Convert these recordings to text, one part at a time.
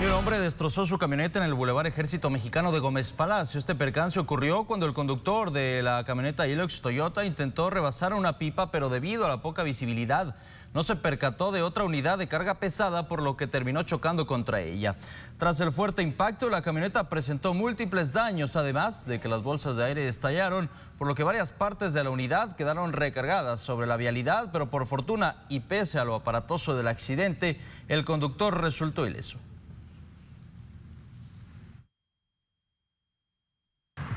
El un hombre destrozó su camioneta en el Boulevard Ejército Mexicano de Gómez Palacio. Este percance ocurrió cuando el conductor de la camioneta Hilux Toyota intentó rebasar una pipa, pero debido a la poca visibilidad, no se percató de otra unidad de carga pesada, por lo que terminó chocando contra ella. Tras el fuerte impacto, la camioneta presentó múltiples daños, además de que las bolsas de aire estallaron, por lo que varias partes de la unidad quedaron recargadas sobre la vialidad, pero por fortuna y pese a lo aparatoso del accidente, el conductor resultó ileso.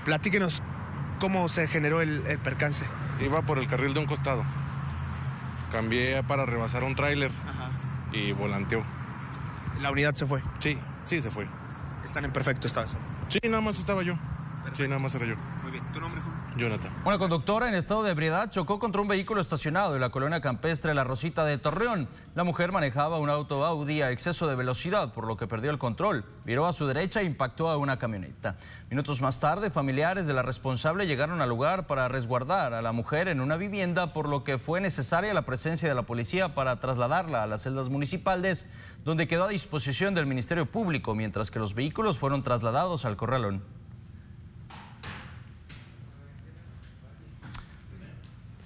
Platíquenos cómo se generó el, percance. Iba por el carril de un costado. Cambié para rebasar un tráiler y volanteó. ¿La unidad se fue? Sí, sí se fue. ¿Están en perfecto estado? Sí, nada más estaba yo. Sí, nada más era yo. Muy bien. ¿Tu nombre, una conductora en estado de ebriedad chocó contra un vehículo estacionado en la colonia campestre La Rosita de Torreón. La mujer manejaba un auto Audi a exceso de velocidad, por lo que perdió el control. Viró a su derecha e impactó a una camioneta. Minutos más tarde, familiares de la responsable llegaron al lugar para resguardar a la mujer en una vivienda, por lo que fue necesaria la presencia de la policía para trasladarla a las celdas municipales, donde quedó a disposición del Ministerio Público, mientras que los vehículos fueron trasladados al corralón.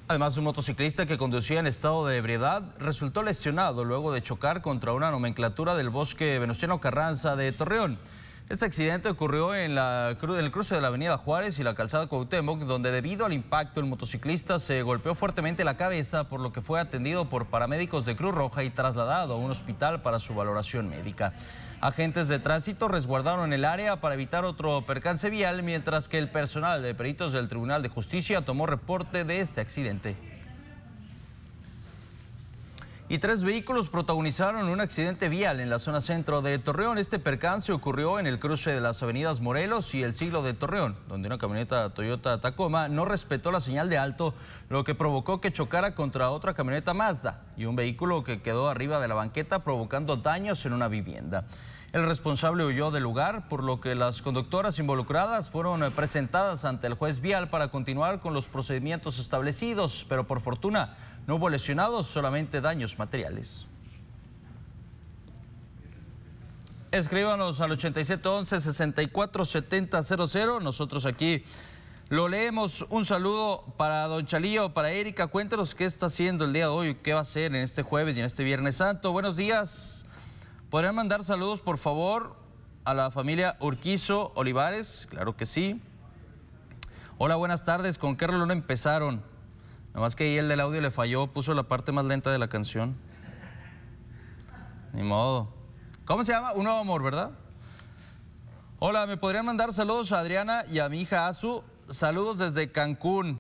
Además, un motociclista que conducía en estado de ebriedad resultó lesionado luego de chocar contra una nomenclatura del bosque Venustiano Carranza de Torreón. Este accidente ocurrió en, la, el cruce de la avenida Juárez y la calzada Cuauhtémoc, donde debido al impacto el motociclista se golpeó fuertemente la cabeza, por lo que fue atendido por paramédicos de Cruz Roja y trasladado a un hospital para su valoración médica. Agentes de tránsito resguardaron el área para evitar otro percance vial, mientras que el personal de peritos del Tribunal de Justicia tomó reporte de este accidente y tres vehículos protagonizaron un accidente vial en la zona centro de Torreón. Este percance ocurrió en el cruce de las avenidas Morelos y El Siglo de Torreón, donde una camioneta Toyota Tacoma no respetó la señal de alto, lo que provocó que chocara contra otra camioneta Mazda y un vehículo que quedó arriba de la banqueta provocando daños en una vivienda. El responsable huyó del lugar, por lo que las conductoras involucradas fueron eh, presentadas ante el juez vial para continuar con los procedimientos establecidos, pero por fortuna no hubo lesionados, solamente daños materiales. Escríbanos al 8711 64700 Nosotros aquí lo leemos. Un saludo para don Chalío, para Erika. Cuéntanos qué está haciendo el día de hoy, qué va a ser en este jueves y en este Viernes Santo. Buenos días. ¿Podrían mandar saludos, por favor, a la familia Urquizo Olivares? Claro que sí. Hola, buenas tardes. ¿Con qué rolón empezaron? Nada más que ahí el del audio le falló, puso la parte más lenta de la canción. Ni modo. ¿Cómo se llama? Un nuevo amor, ¿verdad? Hola, ¿me podrían mandar saludos a Adriana y a mi hija Azu? Saludos desde Cancún.